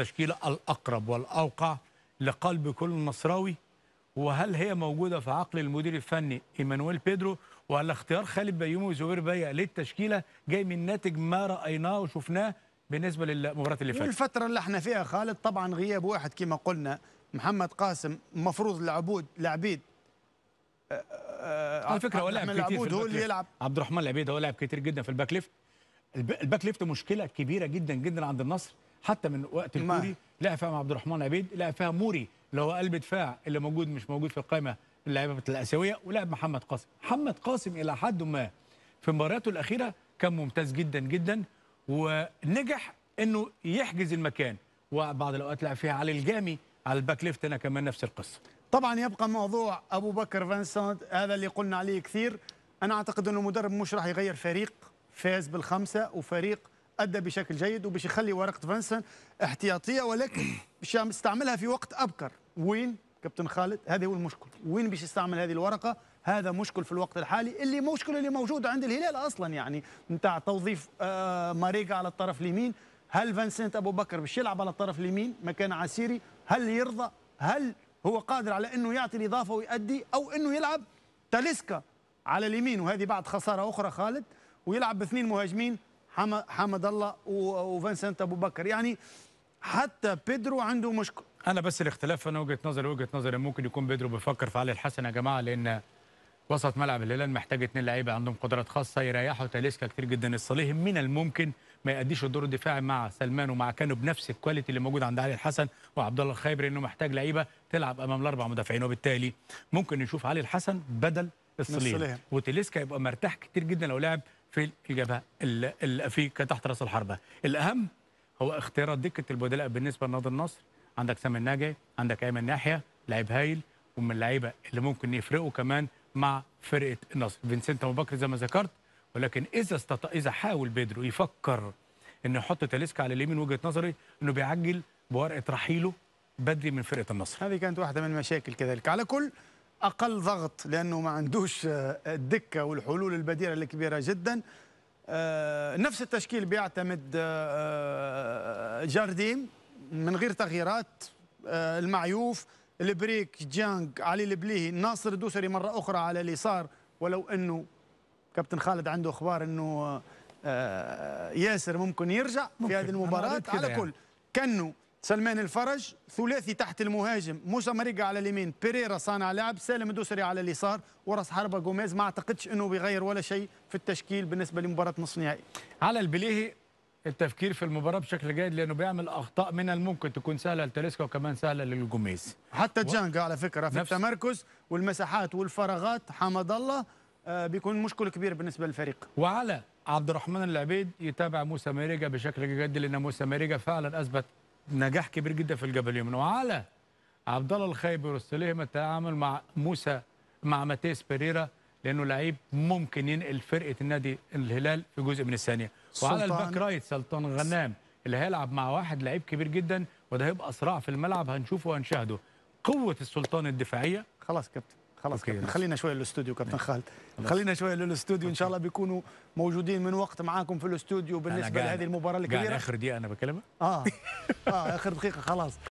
التشكيلة الأقرب والأوقع لقلب كل مصراوي وهل هي موجودة في عقل المدير الفني إيمانويل بيدرو ولا اختيار خالد بيومي وزبير بيا للتشكيلة جاي من ناتج ما رأيناه وشفناه بالنسبة للمباراة اللي فاتت الفترة اللي احنا فيها خالد طبعا غياب واحد كما قلنا محمد قاسم المفروض العبود لعبيد آه، آه، على فكره هو لعب كتير هو اللي يلعب عبد الرحمن العبيد هو لعب كتير جدا في الباك ليفت الباك ليفت مشكله كبيره جدا جدا عند النصر حتى من وقت الكوري لعب فيها مع عبد الرحمن عبيد لعب فيها موري اللي هو قلب دفاع اللي موجود مش موجود في القائمه اللعيبه الاسيويه ولعب محمد قاسم محمد قاسم الى حد ما في مبارياته الاخيره كان ممتاز جدا جدا ونجح انه يحجز المكان وبعض الاوقات لعب فيها على الجامي على الباك ليفت انا كمان نفس القصه طبعا يبقى موضوع ابو بكر فانسانت هذا اللي قلنا عليه كثير انا اعتقد انه مدرب مش راح يغير فريق فاز بالخمسه وفريق ادى بشكل جيد وباش يخلي ورقه فانسن احتياطيه ولكن باش يستعملها في وقت ابكر وين كابتن خالد هذا هو المشكل وين باش يستعمل هذه الورقه هذا مشكل في الوقت الحالي اللي مشكل اللي موجود عند الهلال اصلا يعني نتاع توظيف آه، ماريجا على الطرف اليمين هل فانسنت ابو بكر باش يلعب على الطرف اليمين مكان عسيري هل يرضى هل هو قادر على انه يعطي الاضافه ويؤدي او انه يلعب تاليسكا على اليمين وهذه بعد خساره اخرى خالد ويلعب باثنين مهاجمين حمد الله وفنسنت ابو بكر يعني حتى بيدرو عنده مشكل انا بس الاختلاف انا وجهه نظري وجهه نظري ممكن يكون بيدرو بيفكر في علي الحسن يا جماعه لان وسط ملعب الهلال محتاج اثنين لعيبه عندهم قدرات خاصه يريحوا تاليسكا كتير جدا الصليح من الممكن ما يأديش الدور الدفاعي مع سلمان ومع كانو بنفس الكواليتي اللي موجود عند علي الحسن وعبد الله الخيبري انه محتاج لعيبه تلعب امام الاربع مدافعين وبالتالي ممكن نشوف علي الحسن بدل الصليح وتاليسكا يبقى مرتاح كتير جدا لو لعب في الجبهه في تحت راس الحربه الاهم هو اختيار دكه البدلاء بالنسبه لنادي النصر عندك سامي الناجي عندك ايمن ناحيه لعيب هايل ومن اللعيبه اللي ممكن يفرقوا كمان مع فرقه النصر فينسنت ابو بكر زي ما ذكرت ولكن اذا استطاع اذا حاول بيدرو يفكر انه يحط تاليسكا على اليمين وجهه نظري انه بيعجل بورقه رحيله بدري من فرقه النصر هذه كانت واحده من المشاكل كذلك على كل اقل ضغط لانه ما عندوش آه، الدكه والحلول البديله الكبيره جدا آه، نفس التشكيل بيعتمد آه، جارديم من غير تغييرات المعيوف البريك جانج علي البليهي ناصر الدوسري مره اخرى على اليسار ولو انه كابتن خالد عنده اخبار انه ياسر ممكن يرجع في هذه المباراه على يعني. كل كنو سلمان الفرج ثلاثي تحت المهاجم موسى مريقا على اليمين بيريرا صانع لعب سالم الدوسري على اليسار وراس حربة جوميز ما اعتقدش انه بيغير ولا شيء في التشكيل بالنسبه لمباراه نصف نهائي على البليهي التفكير في المباراه بشكل جيد لانه بيعمل اخطاء من الممكن تكون سهله لتاليسكا وكمان سهله للجوميز حتى جانجا على فكره في التمركز والمساحات والفراغات حمد الله آه، بيكون مشكل كبير بالنسبه للفريق وعلى عبد الرحمن العبيد يتابع موسى ماريجا بشكل جيد لان موسى ماريجا فعلا اثبت نجاح كبير جدا في الجبل اليمن وعلى عبد الله الخيبر واستلهم التعامل مع موسى مع ماتيس بيريرا لانه لعيب ممكن ينقل فرقه النادي الهلال في جزء من الثانيه وعلى الباك رايت سلطان غنام اللي هيلعب مع واحد لعيب كبير جدا وده هيبقى صراع في الملعب هنشوفه وهنشاهده قوه السلطان الدفاعيه خلاص كابتن خلاص كابتن خلينا شويه للاستوديو كابتن خالد خلينا شويه للاستوديو ان شاء الله بيكونوا موجودين من وقت معاكم في الاستوديو بالنسبه لهذه المباراه الكبيره اخر دقيقه انا بكلمك اه اه اخر دقيقه خلاص